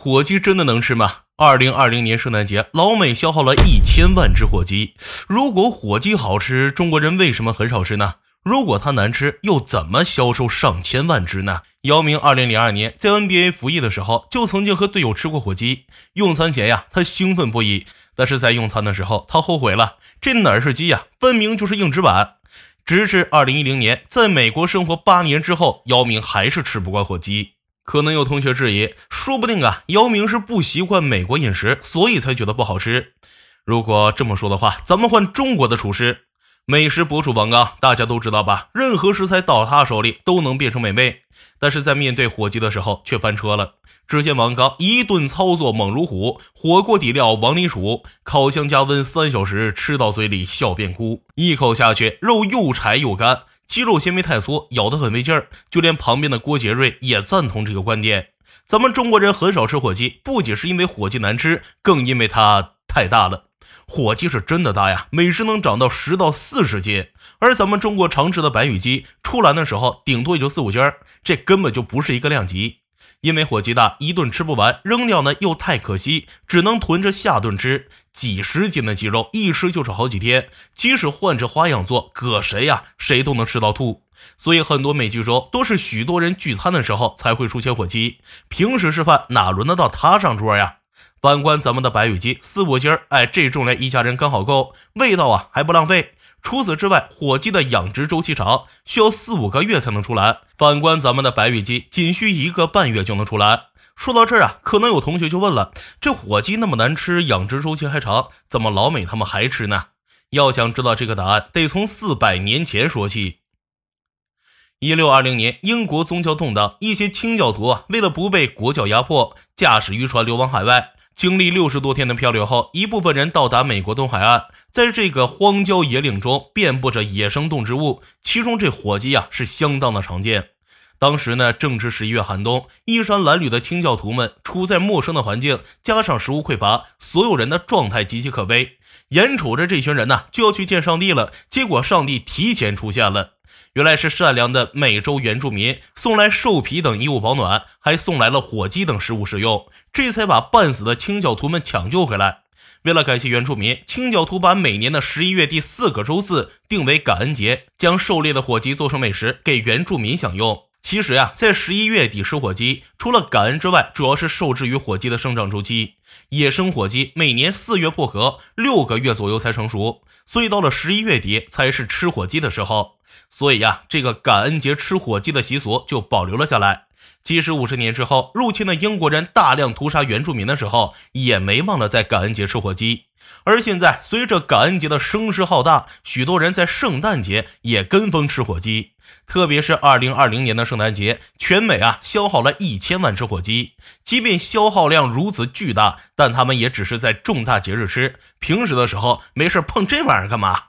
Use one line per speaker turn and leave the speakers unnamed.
火鸡真的能吃吗？二零二零年圣诞节，老美消耗了一千万只火鸡。如果火鸡好吃，中国人为什么很少吃呢？如果它难吃，又怎么销售上千万只呢？姚明二零零二年在 NBA 服役的时候，就曾经和队友吃过火鸡。用餐前呀，他兴奋不已，但是在用餐的时候，他后悔了。这哪是鸡呀？分明就是硬纸板。直至二零一零年，在美国生活八年之后，姚明还是吃不惯火鸡。可能有同学质疑，说不定啊，姚明是不习惯美国饮食，所以才觉得不好吃。如果这么说的话，咱们换中国的厨师，美食博主王刚，大家都知道吧？任何食材到他手里都能变成美味，但是在面对火鸡的时候却翻车了。只见王刚一顿操作猛如虎，火锅底料往里煮，烤箱加温三小时，吃到嘴里笑变哭，一口下去肉又柴又干。肌肉纤维太粗，咬得很费劲儿。就连旁边的郭杰瑞也赞同这个观点。咱们中国人很少吃火鸡，不仅是因为火鸡难吃，更因为它太大了。火鸡是真的大呀，每只能长到十到四十斤，而咱们中国常吃的白羽鸡出栏的时候顶多也就四五斤，这根本就不是一个量级。因为火鸡大，一顿吃不完，扔掉呢又太可惜，只能囤着下顿吃。几十斤的鸡肉，一吃就是好几天。即使换着花样做，搁谁呀，谁都能吃到吐。所以很多美剧中都是许多人聚餐的时候才会出现火鸡，平时吃饭哪轮得到它上桌呀？反观咱们的白羽鸡，四五斤儿，哎，这重量一家人刚好够，味道啊还不浪费。除此之外，火鸡的养殖周期长，需要四五个月才能出栏。反观咱们的白羽鸡，仅需一个半月就能出栏。说到这儿啊，可能有同学就问了：这火鸡那么难吃，养殖周期还长，怎么老美他们还吃呢？要想知道这个答案，得从四百年前说起。一六二零年，英国宗教动荡，一些清教徒啊，为了不被国教压迫，驾驶渔船流亡海外。经历六十多天的漂流后，一部分人到达美国东海岸。在这个荒郊野岭中，遍布着野生动植物，其中这火鸡呀是相当的常见。当时呢，正值十一月寒冬，衣衫褴褛的清教徒们处在陌生的环境，加上食物匮乏，所有人的状态极其可悲。眼瞅着这群人呢就要去见上帝了，结果上帝提前出现了。原来是善良的美洲原住民送来兽皮等衣物保暖，还送来了火鸡等食物食用，这才把半死的清教徒们抢救回来。为了感谢原住民，清教徒把每年的十一月第四个周四定为感恩节，将狩猎的火鸡做成美食给原住民享用。其实呀，在十一月底吃火鸡，除了感恩之外，主要是受制于火鸡的生长周期。野生火鸡每年四月破壳，六个月左右才成熟，所以到了十一月底才是吃火鸡的时候。所以呀，这个感恩节吃火鸡的习俗就保留了下来。即使五十年之后，入侵的英国人大量屠杀原住民的时候，也没忘了在感恩节吃火鸡。而现在，随着感恩节的声势浩大，许多人在圣诞节也跟风吃火鸡。特别是2020年的圣诞节，全美啊消耗了一千万只火鸡。即便消耗量如此巨大，但他们也只是在重大节日吃，平时的时候没事碰这玩意儿干嘛？